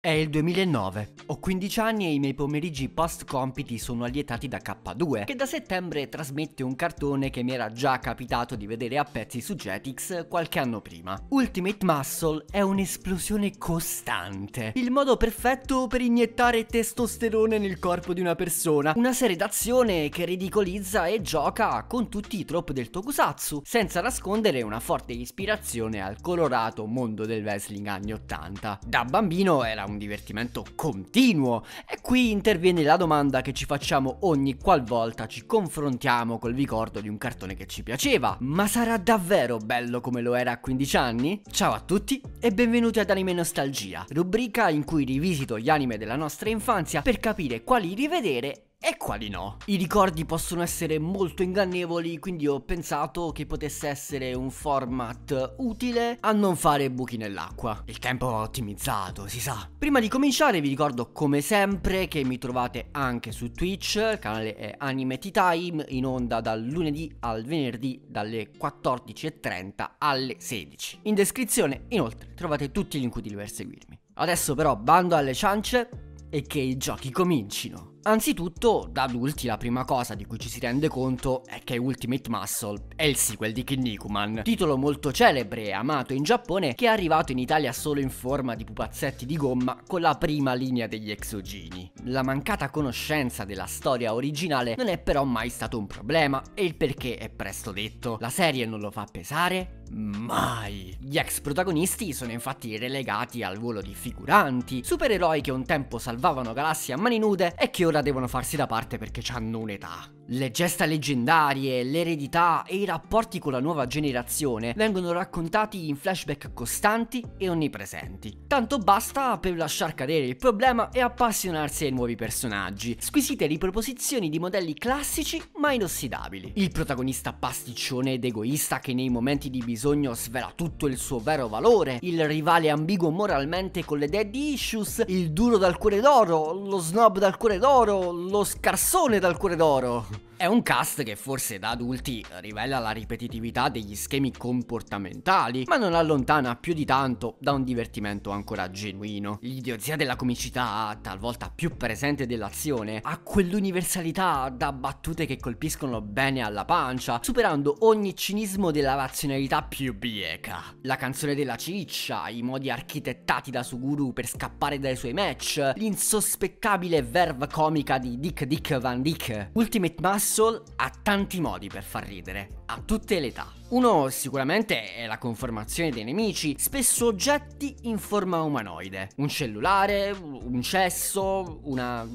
È il 2009, ho 15 anni e i miei pomeriggi post compiti sono allietati da K2, che da settembre trasmette un cartone che mi era già capitato di vedere a pezzi su Jetix qualche anno prima. Ultimate Muscle è un'esplosione costante, il modo perfetto per iniettare testosterone nel corpo di una persona, una serie d'azione che ridicolizza e gioca con tutti i trop del tokusatsu, senza nascondere una forte ispirazione al colorato mondo del wrestling anni 80. Da bambino era un divertimento continuo. E qui interviene la domanda che ci facciamo ogni qualvolta ci confrontiamo col ricordo di un cartone che ci piaceva. Ma sarà davvero bello come lo era a 15 anni? Ciao a tutti e benvenuti ad Anime Nostalgia, rubrica in cui rivisito gli anime della nostra infanzia per capire quali rivedere e quali no. I ricordi possono essere molto ingannevoli, quindi ho pensato che potesse essere un format utile a non fare buchi nell'acqua. Il tempo va ottimizzato, si sa. Prima di cominciare vi ricordo come sempre che mi trovate anche su Twitch, il canale è Anime Tea Time, in onda dal lunedì al venerdì dalle 14.30 alle 16. In descrizione inoltre trovate tutti i link utili per seguirmi. Adesso però bando alle ciance e che i giochi comincino. Anzitutto, da adulti la prima cosa di cui ci si rende conto è che Ultimate Muscle è il sequel di Kinnikuman, titolo molto celebre e amato in Giappone che è arrivato in Italia solo in forma di pupazzetti di gomma con la prima linea degli exogini. La mancata conoscenza della storia originale non è però mai stato un problema e il perché è presto detto. La serie non lo fa pesare Mai! Gli ex protagonisti sono infatti relegati al volo di figuranti, supereroi che un tempo salvavano galassie a mani nude e che ora ora devono farsi da parte perché hanno un'età. Le gesta leggendarie, l'eredità e i rapporti con la nuova generazione vengono raccontati in flashback costanti e onnipresenti. Tanto basta per lasciar cadere il problema e appassionarsi ai nuovi personaggi. Squisite riproposizioni di modelli classici ma inossidabili. Il protagonista pasticcione ed egoista che nei momenti di bisogno svela tutto il suo vero valore, il rivale ambiguo moralmente con le dead issues, il duro dal cuore d'oro, lo snob dal cuore d'oro, lo scarsone dal cuore d'oro. È un cast che forse da adulti rivela la ripetitività degli schemi comportamentali, ma non allontana più di tanto da un divertimento ancora genuino. L'idiozia della comicità, talvolta più presente dell'azione, ha quell'universalità da battute che colpiscono bene alla pancia, superando ogni cinismo della razionalità più bieca. La canzone della ciccia, i modi architettati da Suguru per scappare dai suoi match, l'insospettabile verve comica di Dick Dick Van Dyck, Ultimate Master Pixel ha tanti modi per far ridere, a tutte le età. Uno sicuramente è la conformazione dei nemici, spesso oggetti in forma umanoide, un cellulare, un cesso, una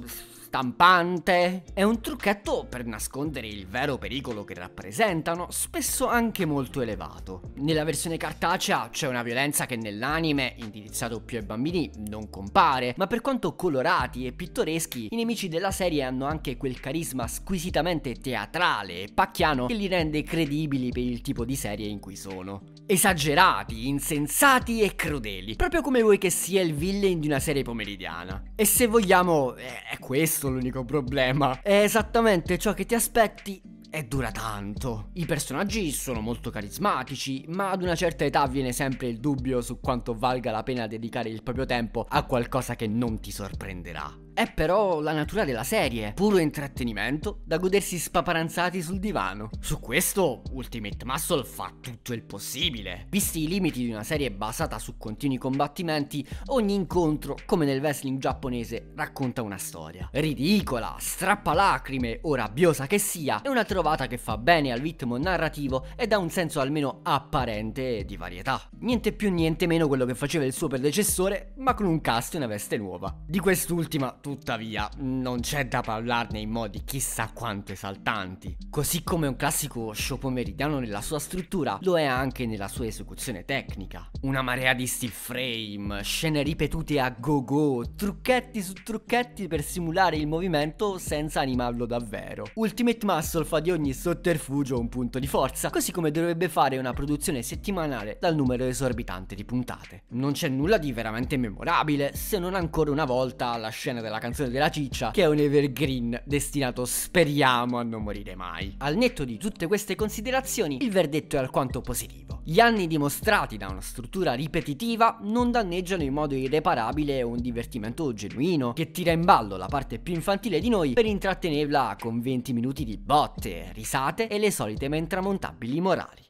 stampante. È un trucchetto per nascondere il vero pericolo che rappresentano, spesso anche molto elevato. Nella versione cartacea c'è una violenza che nell'anime, indirizzato più ai bambini, non compare, ma per quanto colorati e pittoreschi, i nemici della serie hanno anche quel carisma squisitamente teatrale e pacchiano che li rende credibili per il tipo di serie in cui sono. Esagerati, insensati e crudeli, proprio come vuoi che sia il villain di una serie pomeridiana. E se vogliamo, eh, è questo l'unico problema. È esattamente ciò che ti aspetti e dura tanto. I personaggi sono molto carismatici, ma ad una certa età viene sempre il dubbio su quanto valga la pena dedicare il proprio tempo a qualcosa che non ti sorprenderà. È però la natura della serie, puro intrattenimento da godersi spaparanzati sul divano. Su questo Ultimate Muscle fa tutto il possibile. Visti i limiti di una serie basata su continui combattimenti, ogni incontro, come nel wrestling giapponese, racconta una storia. Ridicola, strappalacrime o rabbiosa che sia, è una trovata che fa bene al ritmo narrativo e dà un senso almeno apparente di varietà. Niente più niente meno quello che faceva il suo predecessore, ma con un cast e una veste nuova. Di quest'ultima tuttavia non c'è da parlarne in modi chissà quanto esaltanti. Così come un classico show pomeridiano nella sua struttura, lo è anche nella sua esecuzione tecnica. Una marea di still frame, scene ripetute a go-go, trucchetti su trucchetti per simulare il movimento senza animarlo davvero. Ultimate Muscle fa di ogni sotterfugio un punto di forza, così come dovrebbe fare una produzione settimanale dal numero esorbitante di puntate. Non c'è nulla di veramente memorabile, se non ancora una volta la scena della la canzone della ciccia, che è un evergreen destinato, speriamo, a non morire mai. Al netto di tutte queste considerazioni, il verdetto è alquanto positivo. Gli anni dimostrati da una struttura ripetitiva non danneggiano in modo irreparabile un divertimento genuino che tira in ballo la parte più infantile di noi per intrattenerla con 20 minuti di botte, risate e le solite ma intramontabili morali.